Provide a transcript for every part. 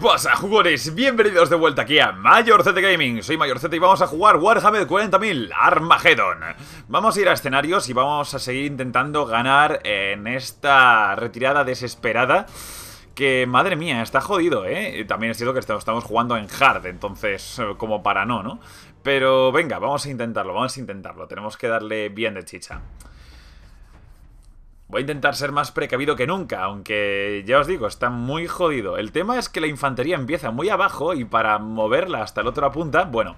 pasa, jugadores? Bienvenidos de vuelta aquí a Z Gaming. Soy Z y vamos a jugar Warhammer 40.000 Armageddon. Vamos a ir a escenarios y vamos a seguir intentando ganar en esta retirada desesperada. Que, madre mía, está jodido, ¿eh? También es cierto que estamos jugando en hard, entonces, eh, como para no, ¿no? Pero venga, vamos a intentarlo, vamos a intentarlo. Tenemos que darle bien de chicha. Voy a intentar ser más precavido que nunca, aunque ya os digo, está muy jodido. El tema es que la infantería empieza muy abajo y para moverla hasta la otra punta, bueno,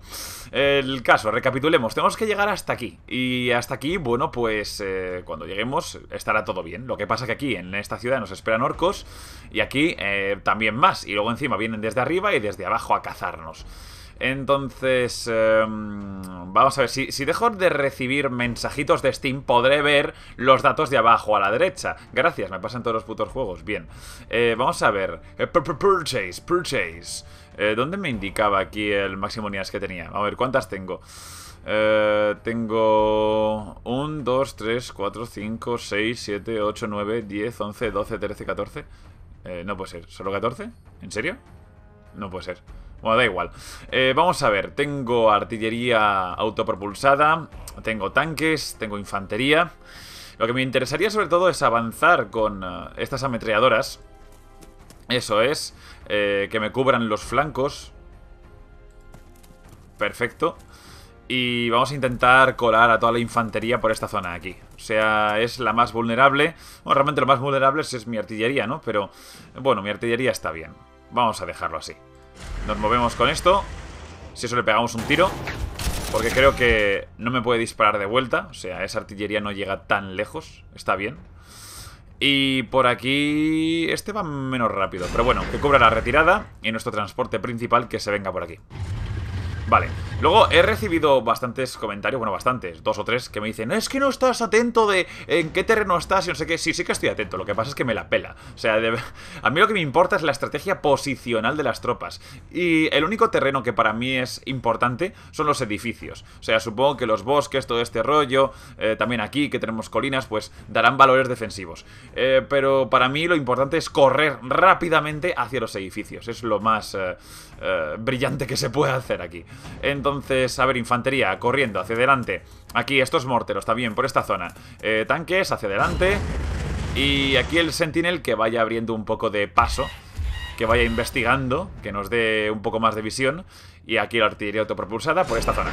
el caso, recapitulemos, tenemos que llegar hasta aquí. Y hasta aquí, bueno, pues eh, cuando lleguemos estará todo bien. Lo que pasa que aquí, en esta ciudad, nos esperan orcos y aquí eh, también más. Y luego encima vienen desde arriba y desde abajo a cazarnos. Entonces, em, vamos a ver, si, si, dejo de recibir mensajitos de Steam, podré ver los datos de abajo a la derecha. Gracias, me pasan todos los putos juegos. Bien, eh, vamos a ver. Eh, purchase, purchase. Eh, ¿Dónde me indicaba aquí el máximo unidades que tenía? A ver, ¿cuántas tengo? Eh, tengo 1, 2, 3, 4, 5, 6, 7, 8, 9, 10, 11, 12, 13, 14. no puede ser, ¿solo 14? ¿En serio? No puede ser. Bueno, da igual. Eh, vamos a ver, tengo artillería autopropulsada, tengo tanques, tengo infantería. Lo que me interesaría sobre todo es avanzar con eh, estas ametralladoras. Eso es, eh, que me cubran los flancos. Perfecto. Y vamos a intentar colar a toda la infantería por esta zona aquí. O sea, es la más vulnerable. Bueno, realmente lo más vulnerable es mi artillería, ¿no? Pero, bueno, mi artillería está bien. Vamos a dejarlo así. Nos movemos con esto. Si eso le pegamos un tiro. Porque creo que no me puede disparar de vuelta. O sea, esa artillería no llega tan lejos. Está bien. Y por aquí... Este va menos rápido. Pero bueno, que cubra la retirada y nuestro transporte principal que se venga por aquí. Vale. Luego he recibido bastantes comentarios, bueno, bastantes, dos o tres, que me dicen, es que no estás atento de en qué terreno estás y no sé qué. Sí, sí que estoy atento, lo que pasa es que me la pela. O sea, a mí lo que me importa es la estrategia posicional de las tropas. Y el único terreno que para mí es importante son los edificios. O sea, supongo que los bosques, todo este rollo, eh, también aquí que tenemos colinas, pues darán valores defensivos. Eh, pero para mí lo importante es correr rápidamente hacia los edificios. Es lo más eh, brillante que se puede hacer aquí. Entonces, a ver, infantería, corriendo, hacia adelante. Aquí, estos morteros, está bien, por esta zona. Eh, tanques, hacia adelante. Y aquí el sentinel que vaya abriendo un poco de paso. Que vaya investigando, que nos dé un poco más de visión. Y aquí la artillería autopropulsada por esta zona.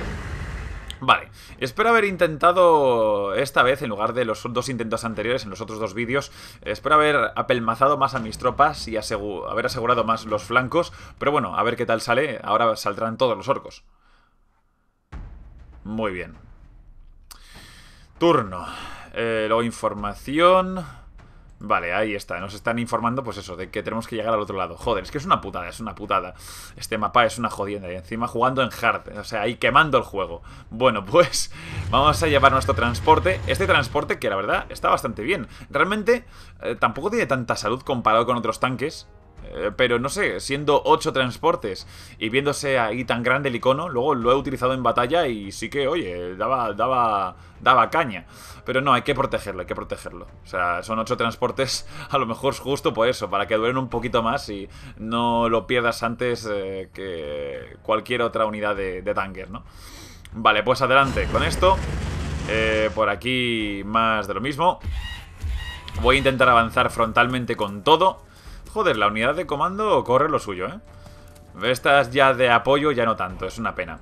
Vale, espero haber intentado esta vez, en lugar de los dos intentos anteriores en los otros dos vídeos, espero haber apelmazado más a mis tropas y haber asegurado más los flancos, pero bueno, a ver qué tal sale, ahora saldrán todos los orcos. Muy bien. Turno. Eh, luego información... Vale, ahí está. Nos están informando, pues eso, de que tenemos que llegar al otro lado. Joder, es que es una putada, es una putada. Este mapa es una jodienda. Y encima jugando en hard, o sea, ahí quemando el juego. Bueno, pues vamos a llevar nuestro transporte. Este transporte que la verdad está bastante bien. Realmente eh, tampoco tiene tanta salud comparado con otros tanques. Eh, pero no sé, siendo 8 transportes y viéndose ahí tan grande el icono, luego lo he utilizado en batalla y sí que, oye, daba, daba, daba caña. Pero no, hay que protegerlo, hay que protegerlo. O sea, son 8 transportes, a lo mejor justo por eso, para que duren un poquito más y no lo pierdas antes eh, que cualquier otra unidad de, de tanker, ¿no? Vale, pues adelante con esto. Eh, por aquí más de lo mismo. Voy a intentar avanzar frontalmente con todo. Joder, la unidad de comando corre lo suyo, ¿eh? Estas ya de apoyo ya no tanto, es una pena.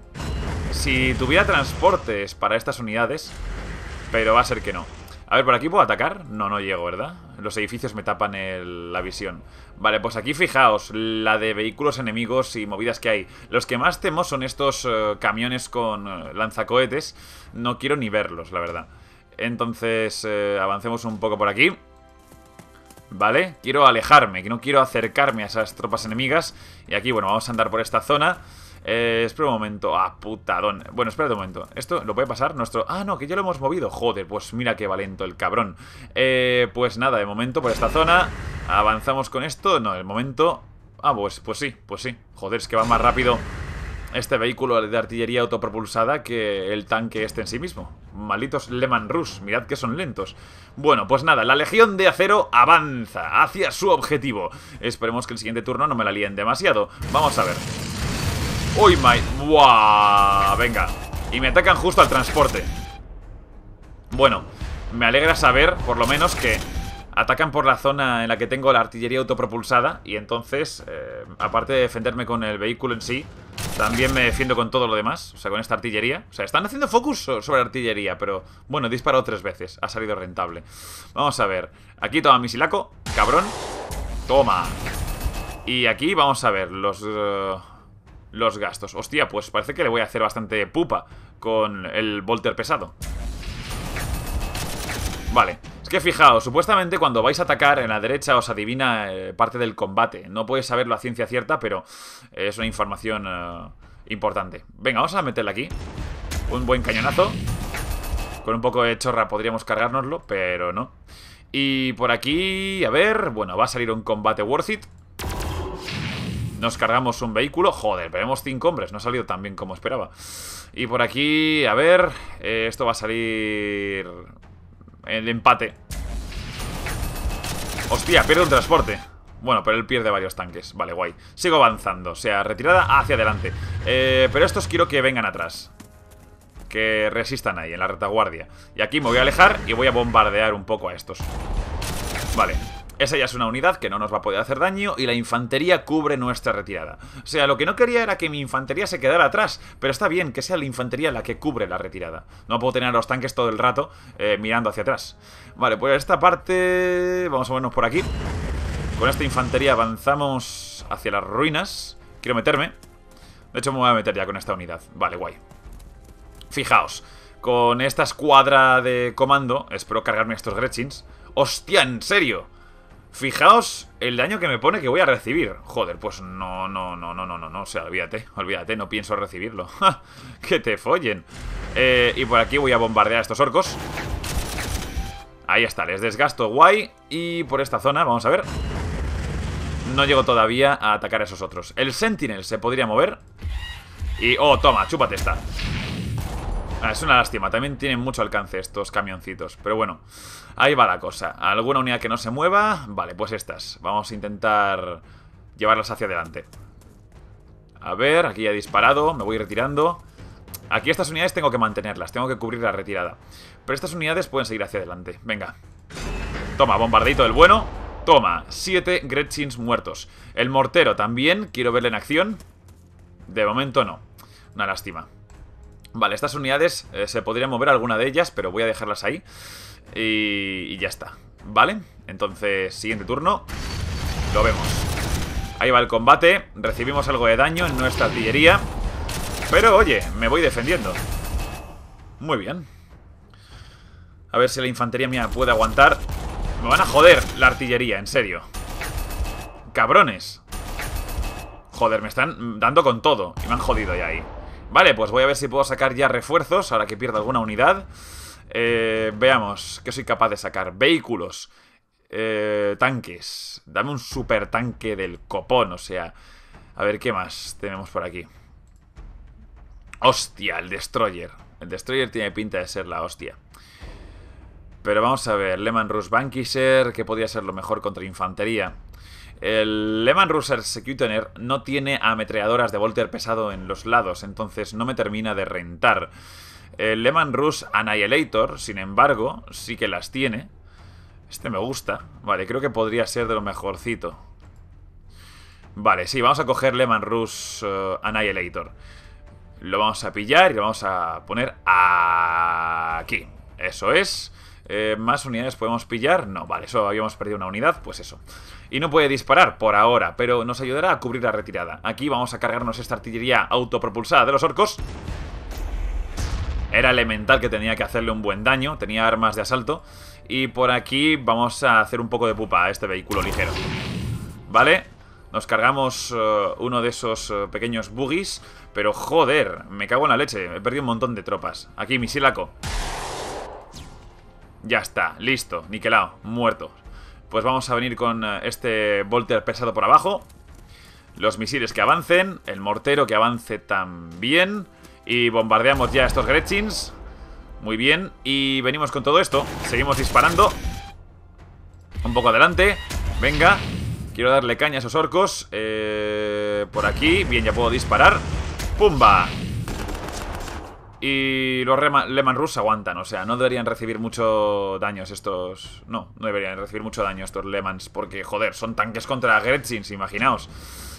Si tuviera transportes para estas unidades, pero va a ser que no. A ver, ¿por aquí puedo atacar? No, no llego, ¿verdad? Los edificios me tapan la visión. Vale, pues aquí fijaos, la de vehículos enemigos y movidas que hay. Los que más temo son estos eh, camiones con eh, lanzacohetes. No quiero ni verlos, la verdad. Entonces, eh, avancemos un poco por aquí. ¿vale? Quiero alejarme, que no quiero acercarme a esas tropas enemigas. Y aquí, bueno, vamos a andar por esta zona. Eh, espera un momento. Ah, putadón. Bueno, espera un momento. ¿Esto lo puede pasar? Nuestro... Ah, no, que ya lo hemos movido. Joder, pues mira que valento el cabrón. Eh, pues nada, de momento por esta zona. Avanzamos con esto. No, de momento... Ah, pues, pues sí, pues sí. Joder, es que va más rápido este vehículo de artillería autopropulsada que el tanque este en sí mismo. Malitos Leman Rus, mirad que son lentos. Bueno, pues nada, la Legión de Acero avanza hacia su objetivo. Esperemos que el siguiente turno no me la líen demasiado. Vamos a ver. ¡Uy, my! ¡Buah! Venga. Y me atacan justo al transporte. Bueno, me alegra saber, por lo menos, que atacan por la zona en la que tengo la artillería autopropulsada y entonces, eh, aparte de defenderme con el vehículo en sí, también me defiendo con todo lo demás, o sea, con esta artillería. O sea, están haciendo focus sobre artillería, pero bueno, he tres veces, ha salido rentable. Vamos a ver, aquí toma misilaco, cabrón, toma. Y aquí vamos a ver los, eh, los gastos. Hostia, pues parece que le voy a hacer bastante pupa con el Volter pesado. Vale. Es que fijaos, supuestamente cuando vais a atacar en la derecha os adivina eh, parte del combate. No podéis saberlo a ciencia cierta, pero es una información eh, importante. Venga, vamos a meterle aquí. Un buen cañonazo. Con un poco de chorra podríamos cargárnoslo, pero no. Y por aquí, a ver, bueno, va a salir un combate worth it. Nos cargamos un vehículo. Joder, pero cinco hombres. No ha salido tan bien como esperaba. Y por aquí, a ver... Eh, esto va a salir el empate. Hostia, pierde un transporte. Bueno, pero él pierde varios tanques. Vale, guay. Sigo avanzando. O sea, retirada hacia adelante. Eh, pero estos quiero que vengan atrás. Que resistan ahí, en la retaguardia. Y aquí me voy a alejar y voy a bombardear un poco a estos. Vale. Esa ya es una unidad que no nos va a poder hacer daño y la infantería cubre nuestra retirada. O sea, lo que no quería era que mi infantería se quedara atrás, pero está bien que sea la infantería la que cubre la retirada. No puedo tener a los tanques todo el rato eh, mirando hacia atrás. Vale, pues esta parte... Vamos a movernos por aquí. Con esta infantería avanzamos hacia las ruinas. Quiero meterme. De hecho, me voy a meter ya con esta unidad. Vale, guay. Fijaos. Con esta escuadra de comando, espero cargarme estos Gretchins. ¡Hostia, en serio! Fijaos el daño que me pone que voy a recibir. Joder, pues no, no, no, no, no, no, no. O sea, olvídate, olvídate, no pienso recibirlo. que te follen. Eh, y por aquí voy a bombardear a estos orcos. Ahí está, les desgasto guay. Y por esta zona, vamos a ver. No llego todavía a atacar a esos otros. El Sentinel se podría mover. Y, oh, toma, chúpate esta. Ah, es una lástima, también tienen mucho alcance estos camioncitos, pero bueno, ahí va la cosa. ¿Alguna unidad que no se mueva? Vale, pues estas. Vamos a intentar llevarlas hacia adelante. A ver, aquí ya he disparado, me voy retirando. Aquí estas unidades tengo que mantenerlas, tengo que cubrir la retirada. Pero estas unidades pueden seguir hacia adelante, venga. Toma, bombardito del bueno. Toma, siete Gretchins muertos. El mortero también, quiero verle en acción. De momento no, una lástima. Vale, estas unidades eh, se podría mover alguna de ellas, pero voy a dejarlas ahí. Y, y ya está, ¿vale? Entonces, siguiente turno. Lo vemos. Ahí va el combate. Recibimos algo de daño en nuestra artillería. Pero, oye, me voy defendiendo. Muy bien. A ver si la infantería mía puede aguantar. Me van a joder la artillería, en serio. Cabrones. Joder, me están dando con todo. Y me han jodido ya ahí. Vale, pues voy a ver si puedo sacar ya refuerzos Ahora que pierdo alguna unidad eh, Veamos, ¿qué soy capaz de sacar? Vehículos eh, Tanques Dame un super tanque del copón, o sea A ver, ¿qué más tenemos por aquí? Hostia, el Destroyer El Destroyer tiene pinta de ser la hostia Pero vamos a ver Lehman Rus ¿Qué podría ser lo mejor contra infantería el Lehman Russer Executioner no tiene ametralladoras de Volter pesado en los lados, entonces no me termina de rentar. El Lehman Rush Annihilator, sin embargo, sí que las tiene. Este me gusta. Vale, creo que podría ser de lo mejorcito. Vale, sí, vamos a coger Lehman Rush eh, Annihilator. Lo vamos a pillar y lo vamos a poner aquí. Eso es. Eh, ¿Más unidades podemos pillar? No, vale, solo habíamos perdido una unidad, pues eso. Y no puede disparar por ahora, pero nos ayudará a cubrir la retirada. Aquí vamos a cargarnos esta artillería autopropulsada de los orcos. Era elemental que tenía que hacerle un buen daño, tenía armas de asalto. Y por aquí vamos a hacer un poco de pupa a este vehículo ligero. Vale, nos cargamos eh, uno de esos eh, pequeños buggies. Pero joder, me cago en la leche, he perdido un montón de tropas. Aquí, misilaco. Ya está, listo, niquelado, muerto Pues vamos a venir con eh, este Volter pesado por abajo. Los misiles que avancen, el mortero que avance también. Y bombardeamos ya estos Gretchins. Muy bien, y venimos con todo esto. Seguimos disparando. Un poco adelante. Venga, quiero darle caña a esos orcos. Eh, por aquí, bien, ya puedo disparar. ¡Pumba! Y los leman Rus aguantan, o sea, no deberían recibir mucho daños estos... No, no deberían recibir mucho daño estos lemans porque, joder, son tanques contra Gretzins, imaginaos.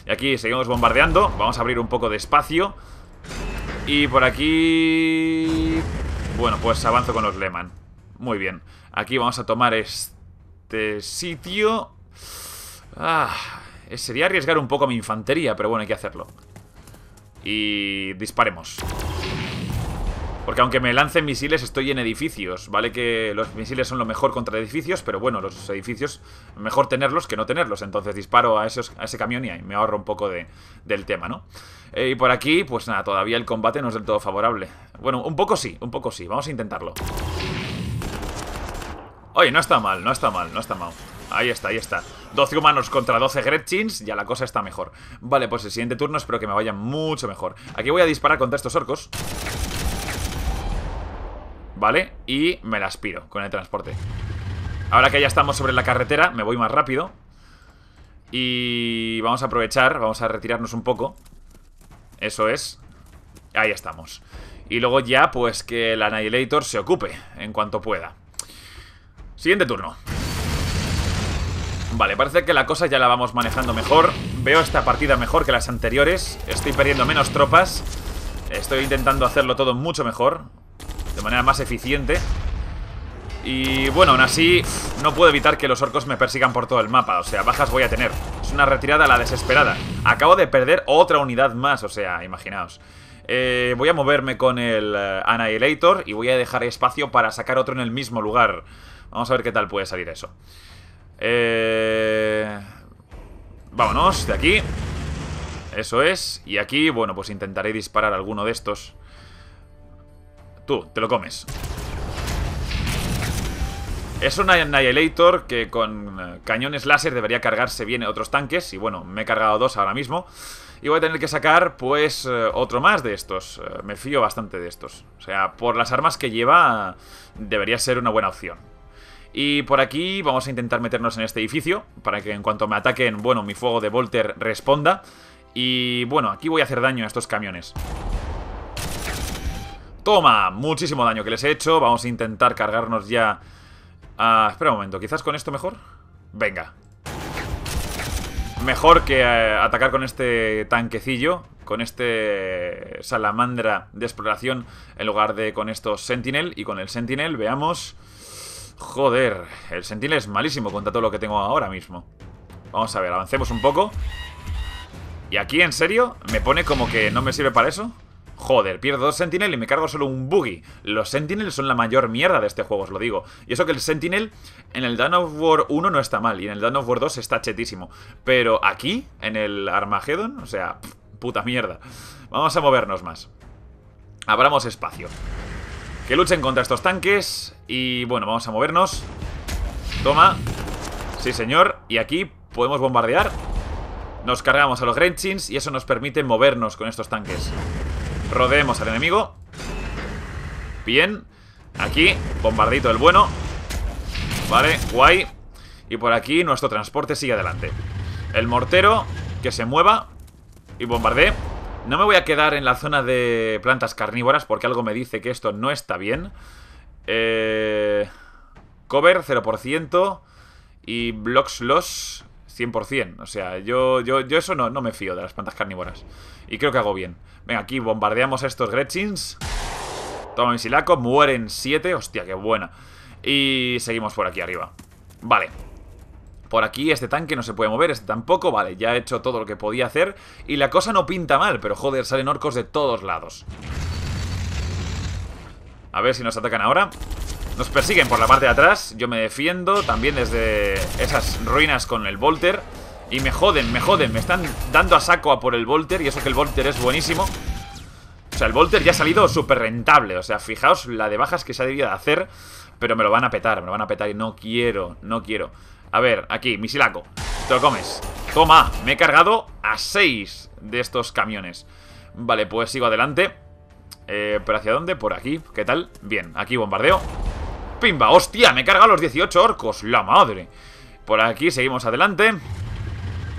Y aquí seguimos bombardeando, vamos a abrir un poco de espacio. Y por aquí... Bueno, pues avanzo con los Lehman. Muy bien. Aquí vamos a tomar este sitio. Ah, sería arriesgar un poco mi infantería, pero bueno, hay que hacerlo. Y disparemos. Porque aunque me lancen misiles, estoy en edificios. Vale que los misiles son lo mejor contra edificios, pero bueno, los edificios, mejor tenerlos que no tenerlos. Entonces disparo a, ese camión y ahí me ahorro un poco del tema, ¿no? Eh, y por aquí, pues nada, todavía el combate no es del todo favorable. Bueno, un poco sí, un poco sí. Vamos a intentarlo. Oye, no está mal, no está mal, no está mal. Ahí está, ahí está. 12 humanos contra 12 Gretchins, ya la cosa está mejor. Vale, pues el siguiente turno espero que me vaya mucho mejor. Aquí voy a disparar contra estos orcos. ¿vale? Y me las piro con el transporte. Ahora que ya estamos sobre la carretera, me voy más rápido. Y vamos a aprovechar, vamos a retirarnos un poco. Eso es. Ahí estamos. Y luego ya, pues que el Annihilator se ocupe en cuanto pueda. Siguiente turno. Vale, parece que la cosa ya la vamos manejando mejor. Veo esta partida mejor que las anteriores. Estoy perdiendo menos tropas. Estoy intentando hacerlo todo mucho mejor de manera más eficiente. Y bueno, aún así no puedo evitar que los orcos me persigan por todo el mapa, o sea, bajas voy a tener. Es una retirada a la desesperada. Acabo de perder otra unidad más, o sea, imaginaos. Eh, voy a moverme con el eh, Annihilator y voy a dejar espacio para sacar otro en el mismo lugar. Vamos a ver qué tal puede salir eso. Eh, vámonos de aquí. Eso es. Y aquí, bueno, pues intentaré disparar alguno de estos. Tú, te lo comes. Es un Annihilator que con eh, cañones láser debería cargarse bien otros tanques. Y bueno, me he cargado dos ahora mismo. Y voy a tener que sacar, pues, eh, otro más de estos. Eh, me fío bastante de estos. O sea, por las armas que lleva, debería ser una buena opción. Y por aquí vamos a intentar meternos en este edificio. Para que en cuanto me ataquen, bueno, mi fuego de Volter responda. Y bueno, aquí voy a hacer daño a estos camiones. Toma, muchísimo daño que les he hecho. Vamos a intentar cargarnos ya... espera un momento, quizás con esto mejor. Venga. Mejor que eh, atacar con este tanquecillo, con este salamandra de exploración, en lugar de con estos sentinel. Y con el sentinel, veamos... Joder, el sentinel es malísimo contra todo lo que tengo ahora mismo. Vamos a ver, avancemos un poco. Y aquí, en serio, me pone como que no me sirve para eso. Joder, pierdo dos Sentinel y me cargo solo un Buggy Los Sentinel son la mayor mierda de este juego, os lo digo. Y eso que el Sentinel en el Dawn of War 1 no está mal y en el Dawn of War 2 está chetísimo. Pero aquí, en el Armageddon, o sea, puta mierda. Vamos a movernos más. Abramos espacio. Que luchen contra estos tanques y bueno, vamos a movernos. Toma. Sí, señor. Y aquí podemos bombardear. Nos cargamos a los Grenchins y eso nos permite movernos con estos tanques. Rodeemos al enemigo. Bien. Aquí, bombardito el bueno. Vale, guay. Y por aquí nuestro transporte sigue adelante. El mortero, que se mueva y bombardee. No me voy a quedar en la zona de plantas carnívoras porque algo me dice que esto no está bien. Eh, cover 0% y blocks loss 100%. O sea, yo, yo, yo eso no, no me fío de las plantas carnívoras. Y creo que hago bien. Venga, aquí bombardeamos a estos Gretchins. Toma silaco, mueren 7. Hostia, qué buena. Y seguimos por aquí arriba. Vale. Por aquí este tanque no se puede mover, este tampoco, vale, ya he hecho todo lo que podía hacer Y la cosa no pinta mal, pero joder, salen orcos de todos lados A ver si nos atacan ahora nos persiguen por la parte de atrás. Yo me defiendo también desde esas ruinas con el Volter. Y me joden, me joden. Me están dando a saco a por el Volter. Y eso que el Volter es buenísimo. O sea, el Volter ya ha salido súper rentable. O sea, fijaos la de bajas que se ha debido de hacer. Pero me lo van a petar, me lo van a petar. Y no quiero, no quiero. A ver, aquí, misilaco. Te lo comes. Toma, me he cargado a seis de estos camiones. Vale, pues sigo adelante. Eh, ¿Pero hacia dónde? Por aquí. ¿Qué tal? Bien, aquí bombardeo. Pimba, hostia, me carga los 18 orcos La madre Por aquí seguimos adelante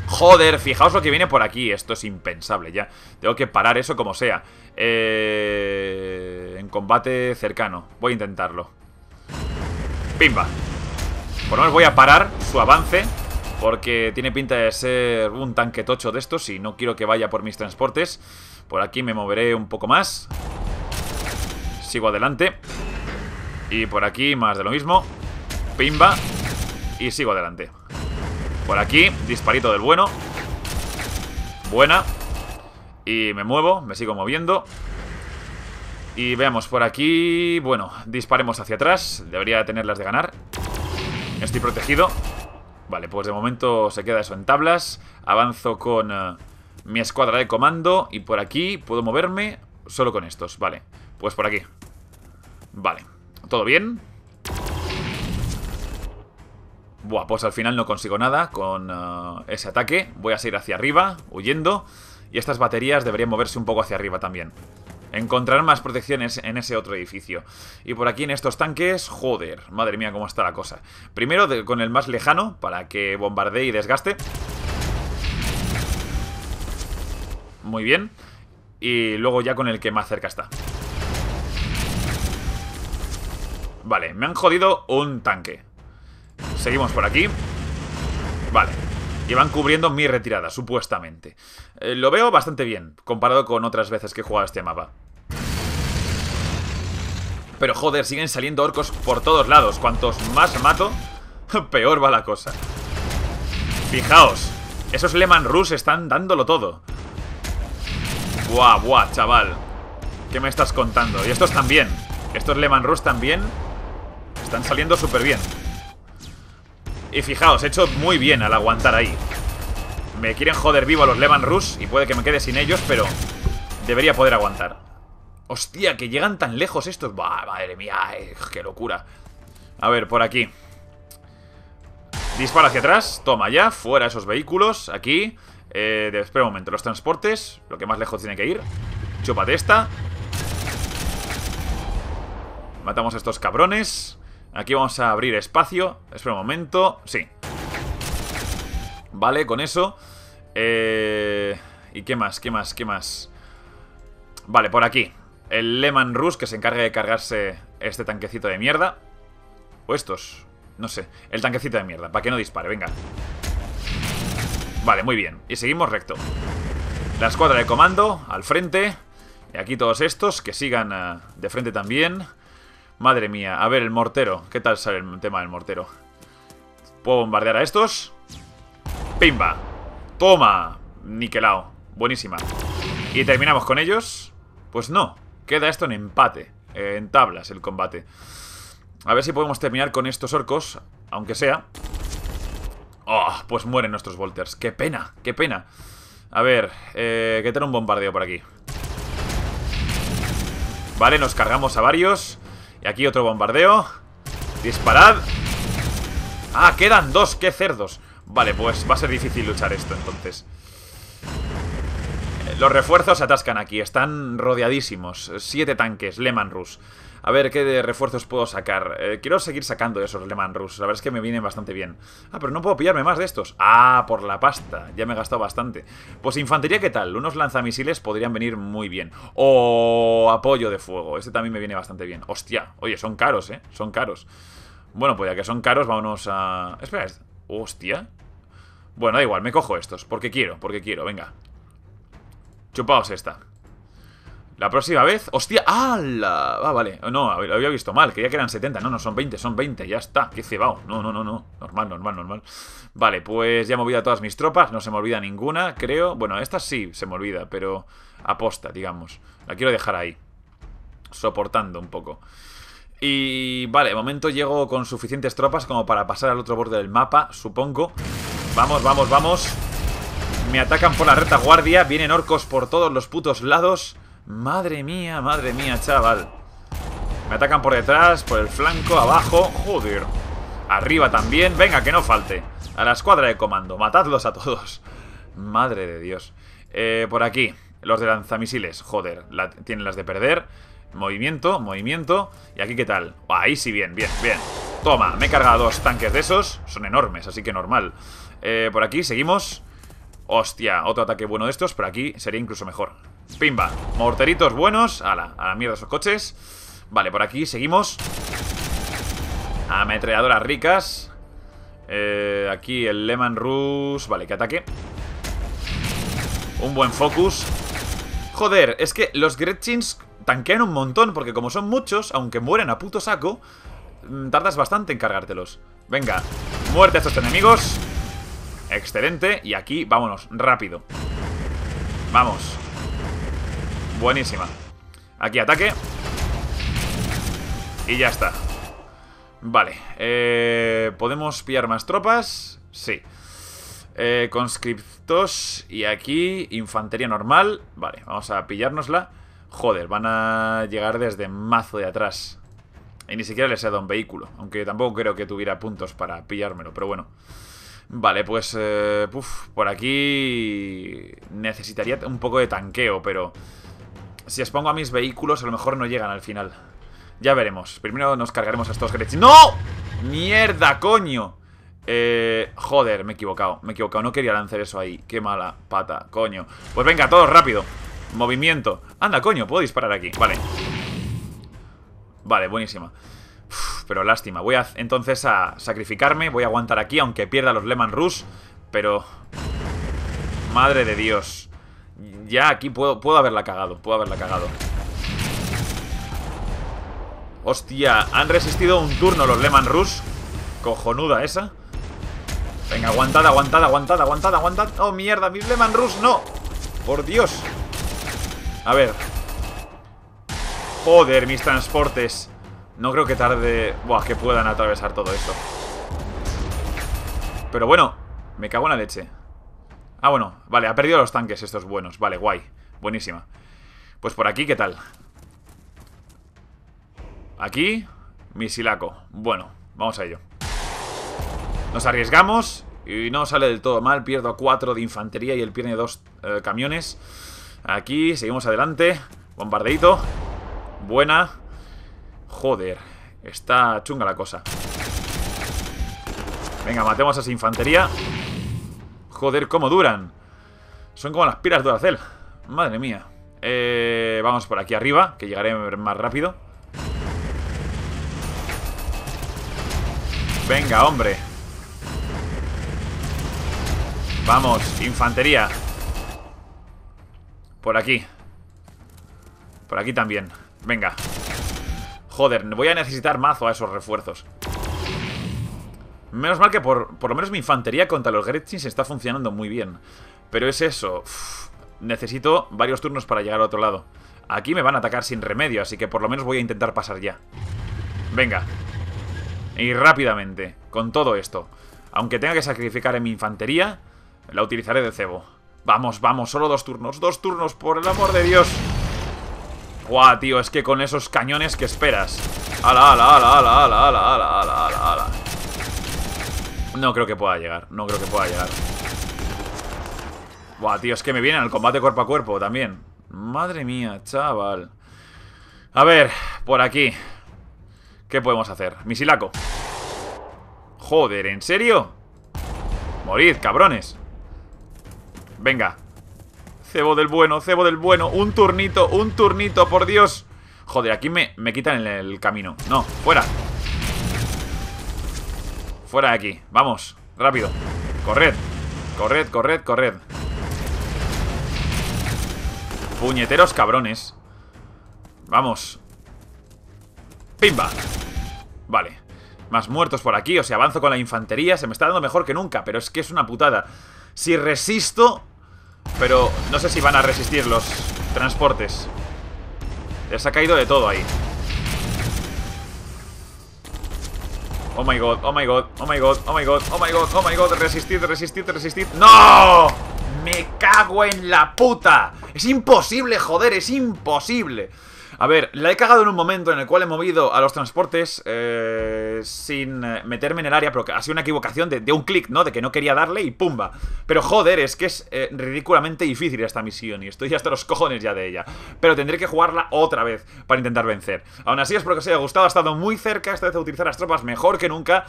Joder, fijaos lo que viene por aquí Esto es impensable ya Tengo que parar eso como sea eh, En combate cercano Voy a intentarlo Pimba Por lo menos voy a parar su avance Porque tiene pinta de ser un tanque tocho de estos Y no quiero que vaya por mis transportes Por aquí me moveré un poco más Sigo adelante y por aquí más de lo mismo. Pimba. Y sigo adelante. Por aquí, disparito del bueno. Buena. Y me muevo, me sigo moviendo. Y veamos, por aquí... Bueno, disparemos hacia atrás. Debería tenerlas de ganar. Estoy protegido. Vale, pues de momento se queda eso en tablas. Avanzo con eh, mi escuadra de comando. Y por aquí puedo moverme solo con estos. Vale, pues por aquí. Vale, ¿Todo bien? Buah, pues al final no consigo nada con eh, ese ataque. Voy a seguir hacia arriba, huyendo. Y estas baterías deberían moverse un poco hacia arriba también. Encontrar más protecciones en ese otro edificio. Y por aquí en estos tanques, joder, madre mía cómo está la cosa. Primero con el más lejano, para que bombardee y desgaste. Muy bien. Y luego ya con el que más cerca está. Vale, me han jodido un tanque. Seguimos por aquí. Vale. Y van cubriendo mi retirada, supuestamente. Eh, lo veo bastante bien, comparado con otras veces que he jugado este mapa. Pero joder, siguen saliendo orcos por todos lados. Cuantos más mato, peor va la cosa. Fijaos, esos Leman Rus están dándolo todo. Buah, buah, chaval. ¿Qué me estás contando? Y estos también. Estos Leman Rus también están saliendo súper bien. Y fijaos, he hecho muy bien al aguantar ahí. Me quieren joder vivo a los Levan Rus y puede que me quede sin ellos, pero debería poder aguantar. Hostia, que llegan tan lejos estos. Bah, madre mía, eh, qué locura. A ver, por aquí. Dispara hacia atrás. Toma ya, fuera esos vehículos. Aquí. Eh, espera un momento, los transportes. Lo que más lejos tiene que ir. Chúpate esta. Matamos a estos cabrones. Aquí vamos a abrir espacio. Espera un momento. Sí. Vale, con eso. Eh, ¿Y qué más? ¿Qué más? ¿Qué más? Vale, por aquí. El Lehman Rus que se encarga de cargarse este tanquecito de mierda. O estos. No sé. El tanquecito de mierda. Para que no dispare. Venga. Vale, muy bien. Y seguimos recto. La escuadra de comando al frente. Y aquí todos estos que sigan ah, de frente también. Madre mía, a ver, el mortero. ¿Qué tal sale el tema del mortero? ¿Puedo bombardear a estos? ¡Pimba! ¡Toma! Niquelao. Buenísima. ¿Y terminamos con ellos? Pues no. Queda esto en empate. Eh, en tablas el combate. A ver si podemos terminar con estos orcos. Aunque sea. ¡Oh! Pues mueren nuestros Volters. ¡Qué pena! ¡Qué pena! A ver, ¿Qué eh, que un bombardeo por aquí. Vale, nos cargamos a varios. Y aquí otro bombardeo. Disparad. Ah, quedan dos, qué cerdos. Vale, pues va a ser difícil luchar esto entonces. Los refuerzos se atascan aquí, están rodeadísimos. Siete tanques, Lehman Rus. A ver qué de refuerzos puedo sacar. Eh, quiero seguir sacando esos Lehman Rus. La verdad es que me vienen bastante bien. Ah, pero no puedo pillarme más de estos. Ah, por la pasta. Ya me he gastado bastante. Pues infantería, ¿qué tal? Unos lanzamisiles podrían venir muy bien. O apoyo de fuego. Este también me viene bastante bien. Hostia. Oye, son caros, ¿eh? Son caros. Bueno, pues ya que son caros, vámonos a... Espera, hostia. Bueno, da igual, me cojo estos. Porque quiero, porque quiero. Venga. Chupaos esta. La próxima vez... ¡Hostia! ¡Hala! Ah, vale. No, lo había visto mal. Creía que eran 70. No, no, son 20, son 20. Ya está. Qué cebao. No, no, no, no. Normal, normal, normal. Vale, pues ya he movido a todas mis tropas. No se me olvida ninguna, creo. Bueno, esta sí se me olvida, pero aposta, digamos. La quiero dejar ahí. Soportando un poco. Y vale, de momento llego con suficientes tropas como para pasar al otro borde del mapa, supongo. Vamos, vamos, vamos. Me atacan por la retaguardia. Vienen orcos por todos los putos lados. Madre mía, madre mía, chaval. Me atacan por detrás, por el flanco, abajo. Joder. Arriba también. Venga, que no falte. A la escuadra de comando. Matadlos a todos. Madre de Dios. Eh, por aquí. Los de lanzamisiles. Joder. tienen las de perder. Movimiento, movimiento. ¿Y aquí qué tal? Ahí sí, bien, bien, bien. Toma, me he cargado dos tanques de esos. Son enormes, así que normal. Eh, por aquí, seguimos. Hostia, otro ataque bueno de estos, Por aquí sería incluso mejor. Pimba. Morteritos buenos. Ala, a la mierda esos coches. Vale, por aquí seguimos. Ametralladoras ricas. Eh, aquí el lemon Rus. Vale, que ataque. Un buen focus. Joder, es que los Gretchins tanquean un montón porque como son muchos, aunque mueren a puto saco, mm, tardas bastante en cargártelos. Venga, muerte a estos enemigos. Excelente. Y aquí, vámonos, rápido. Vamos. Buenísima. Aquí ataque. Y ya está. Vale. Eh, ¿Podemos pillar más tropas? Sí. Eh, conscriptos. Y aquí, infantería normal. Vale, vamos a pillárnosla. Joder, van a llegar desde mazo de atrás. Y ni siquiera les he dado un vehículo. Aunque tampoco creo que tuviera puntos para pillármelo, pero bueno. Vale, pues... Eh, por aquí... Necesitaría un poco de tanqueo, pero si expongo a mis vehículos, a lo mejor no llegan al final. Ya veremos. Primero nos cargaremos a estos Gretsch. ¡No! ¡Mierda, coño! Eh, joder, me he equivocado, me he equivocado. No quería lanzar eso ahí. Qué mala pata, coño. Pues venga, todos rápido. Movimiento. Anda, coño, puedo disparar aquí. Vale. Vale, buenísima. pero lástima. Voy entonces a sacrificarme. Voy a aguantar aquí, aunque pierda los Leman Rus. Pero... Madre de Dios. Ya aquí puedo, puedo haberla cagado, puedo haberla cagado. Hostia, han resistido un turno los Lehman Rus. Cojonuda esa. Venga, aguantad, aguantad, aguantad, aguantad, aguantad. Oh, mierda, mis Lehman Rus, no. Por Dios. A ver. Joder, mis transportes. No creo que tarde... Buah, que puedan atravesar todo esto. Pero bueno, me cago en la leche. Ah, bueno, vale, ha perdido los tanques estos buenos. Vale, guay. Buenísima. Pues por aquí, ¿qué tal? Aquí, misilaco. Bueno, vamos a ello. Nos arriesgamos y no sale del todo mal. Pierdo cuatro de infantería y él pierde dos eh, camiones. Aquí, seguimos adelante. Bombardeito. Buena. Joder, está chunga la cosa. Venga, matemos a esa infantería. Joder, cómo duran. Son como las pilas de arcel. Madre mía. Eh, vamos por aquí arriba, que llegaré más rápido. Venga, hombre. Vamos, infantería. Por aquí. Por aquí también. Venga. Joder, voy a necesitar mazo a esos refuerzos. Menos mal que por, por lo menos mi infantería contra los Gretchins está funcionando muy bien. Pero es eso. necesito varios turnos para llegar al otro lado. Aquí me van a atacar sin remedio, así que por lo menos voy a intentar pasar ya. Venga. Y rápidamente, con todo esto. Aunque tenga que sacrificar en mi infantería, la utilizaré de cebo. Vamos, vamos, solo dos turnos. Dos turnos, por el amor de Dios. Guau, tío, es que con esos cañones que esperas. Ala, ala, ala, ala, ala, ala, ala, ala, ala. No creo que pueda llegar, no creo que pueda llegar Buah, tío, es que me vienen al combate cuerpo a cuerpo también Madre mía, chaval A ver, por aquí ¿Qué podemos hacer? Misilaco Joder, ¿en serio? Morid, cabrones Venga Cebo del bueno, cebo del bueno Un turnito, un turnito, por Dios Joder, aquí me, me quitan el camino No, fuera Fuera de aquí. Vamos. Rápido. Corred. Corred, corred, corred. Puñeteros cabrones. Vamos. ¡Pimba! Vale. Más muertos por aquí. O sea, avanzo con la infantería. Se me está dando mejor que nunca. Pero es que es una putada. Si resisto... Pero no sé si van a resistir los transportes. Les ha caído de todo ahí. Oh my god, oh my god, oh my god, oh my god, oh my god, oh my god, resistid, resistid, resistid. ¡No! ¡Me cago en la puta! Es imposible, joder, es imposible. A ver, la he cagado en un momento en el cual he movido a los transportes eh, sin eh, meterme en el área, pero ha sido una equivocación de, un clic, ¿no? De que no quería darle y pumba. Pero joder, es que es eh, ridículamente difícil esta misión y estoy hasta los cojones ya de ella. Pero tendré que jugarla otra vez para intentar vencer. Aún así, espero que os haya gustado, ha estado muy cerca esta vez de utilizar las tropas mejor que nunca.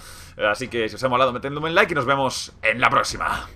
Así que si os ha molado, metedme un like y nos vemos en la próxima.